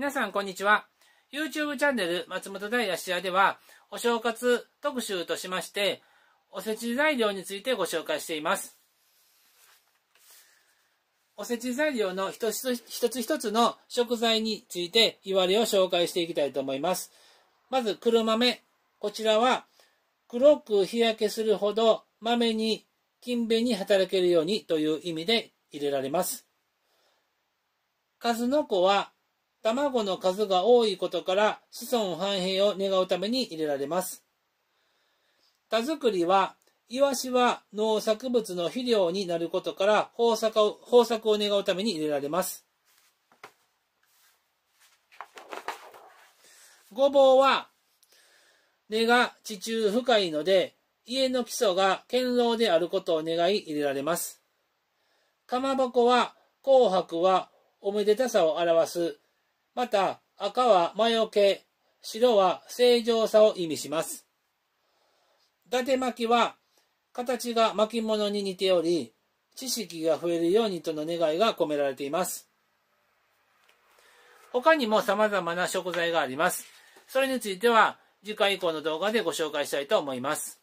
皆さんこんにちは。YouTube チャンネル松本大芦屋では、お正月特集としまして、おせち材料についてご紹介しています。おせち材料の一つ一つの食材について、いわれを紹介していきたいと思います。まず、黒豆。こちらは、黒く日焼けするほど豆に、勤勉に働けるようにという意味で入れられます。数の子は、卵の数が多いことから子孫繁栄を願うために入れられます。田作りは、イワシは農作物の肥料になることから豊作を豊作を願うために入れられます。ごぼうは根が地中深いので、家の基礎が堅牢であることを願い入れられます。かまぼこは、紅白はおめでたさを表すまた、赤は魔除け、白は正常さを意味します。伊達巻きは、形が巻物に似ており、知識が増えるようにとの願いが込められています。他にも様々な食材があります。それについては、次回以降の動画でご紹介したいと思います。